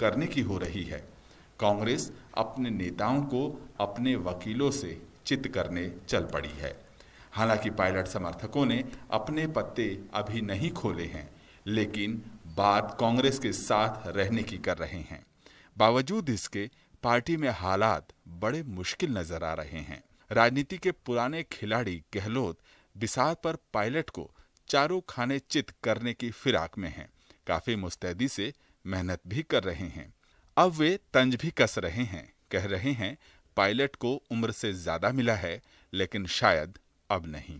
करने की हो रही है कांग्रेस अपने नेताओं को अपने वकीलों से चित करने चल पड़ी है हालांकि पायलट समर्थकों ने अपने पत्ते अभी नहीं खोले हैं लेकिन बात कांग्रेस के साथ रहने की कर रहे हैं बावजूद इसके पार्टी में हालात बड़े मुश्किल नजर आ रहे हैं राजनीति के पुराने खिलाड़ी गहलोत बिसात पर पायलट को चारों खाने चित करने की फिराक में हैं काफी मुस्तैदी से मेहनत भी कर रहे हैं अब वे तंज भी कस रहे हैं कह रहे हैं पायलट को उम्र से ज्यादा मिला है लेकिन शायद अब नहीं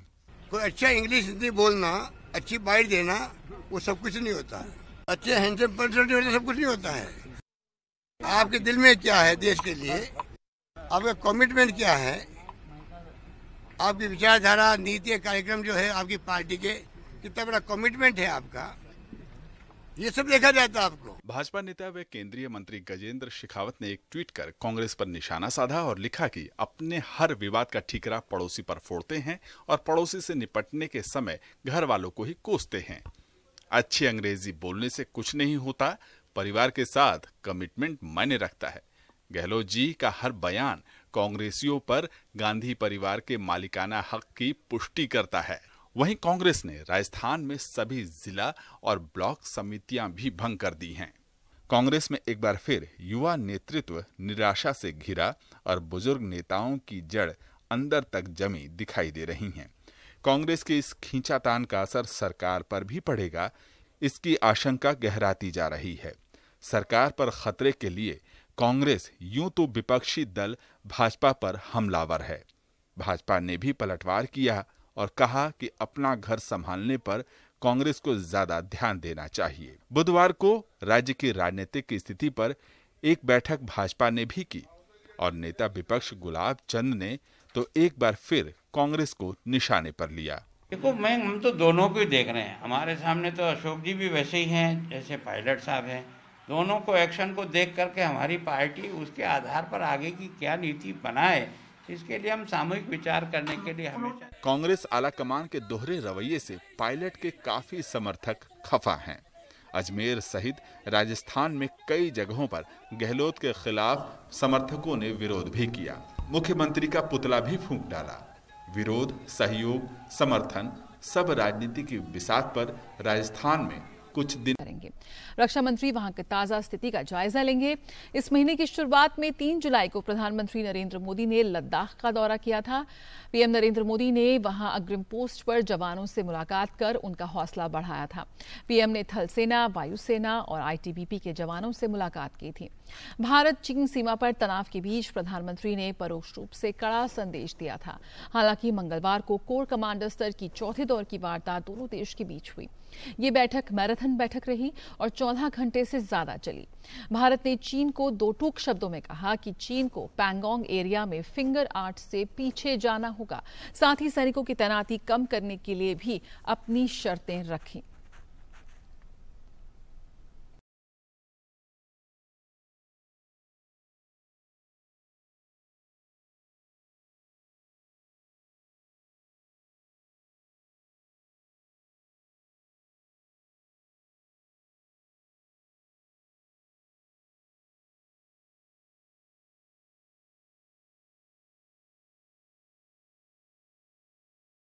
कोई अच्छा इंग्लिश हिंदी बोलना अच्छी बाइट देना वो सब कुछ नहीं होता है अच्छे हैंडसम पर्सन सब कुछ नहीं होता है आपके दिल में क्या है देश के लिए आपका कमिटमेंट क्या है आपकी विचारधारा नीति कार्यक्रम जो है आपकी पार्टी के कितना बड़ा कमिटमेंट है आपका ये सब देखा जाता है आपको भाजपा नेता व केंद्रीय मंत्री गजेंद्र शेखावत ने एक ट्वीट कर कांग्रेस पर निशाना साधा और लिखा कि अपने हर विवाद का ठीकरा पड़ोसी पर फोड़ते हैं और पड़ोसी से निपटने के समय घर वालों को ही कोसते हैं अच्छी अंग्रेजी बोलने से कुछ नहीं होता परिवार के साथ कमिटमेंट मायने रखता है गहलोत जी का हर बयान कांग्रेसियों पर गांधी परिवार के मालिकाना हक की पुष्टि करता है वहीं कांग्रेस ने राजस्थान में सभी जिला और ब्लॉक समितियां भी भंग कर दी हैं कांग्रेस में एक बार फिर युवा नेतृत्व निराशा से घिरा और बुजुर्ग नेताओं की जड़ अंदर तक जमी दिखाई दे रही हैं कांग्रेस के इस खींचातान का असर सरकार पर भी पड़ेगा इसकी आशंका गहराती जा रही है सरकार पर खतरे के लिए कांग्रेस यूं तो विपक्षी दल भाजपा पर हमलावर है भाजपा ने भी पलटवार किया और कहा कि अपना घर संभालने पर कांग्रेस को ज्यादा ध्यान देना चाहिए बुधवार को राज्य की राजनीतिक स्थिति पर एक बैठक भाजपा ने भी की और नेता विपक्ष गुलाब चंद ने तो एक बार फिर कांग्रेस को निशाने पर लिया देखो मैं हम तो दोनों को ही देख रहे हैं हमारे सामने तो अशोक जी भी वैसे ही हैं जैसे पायलट साहब हैं दोनों को एक्शन को देख करके हमारी पार्टी उसके आधार पर आगे की क्या नीति बनाए इसके लिए हम सामूहिक विचार करने के लिए हमेशा कांग्रेस आला कमान के दोहरे रवैये से पायलट के काफी समर्थक खफा हैं अजमेर सहित राजस्थान में कई जगहों पर गहलोत के खिलाफ समर्थकों ने विरोध भी किया मुख्यमंत्री का पुतला भी फूंक डाला विरोध सहयोग समर्थन सब राजनीति की विसात पर राजस्थान में कुछ दिन करेंगे रक्षा मंत्री वहां की ताजा स्थिति का जायजा लेंगे इस महीने की शुरुआत में तीन जुलाई को प्रधानमंत्री नरेंद्र मोदी ने लद्दाख का दौरा किया था पीएम नरेंद्र मोदी ने वहां अग्रिम पोस्ट पर जवानों से मुलाकात कर उनका हौसला बढ़ाया था पीएम ने थल सेना वायुसेना और आईटीबीपी के जवानों से मुलाकात की थी भारत चीन सीमा पर तनाव के बीच प्रधानमंत्री ने परोक्ष रूप से कड़ा संदेश दिया था हालांकि मंगलवार को कोर कमांडर स्तर की चौथे दौर की वार्ता दोनों देश के बीच हुई ये बैठक मैराथन सघन बैठक रही और चौदह घंटे से ज्यादा चली भारत ने चीन को दो टूक शब्दों में कहा कि चीन को पैंगोंग एरिया में फिंगर आर्ट से पीछे जाना होगा साथ ही सैनिकों की तैनाती कम करने के लिए भी अपनी शर्तें रखीं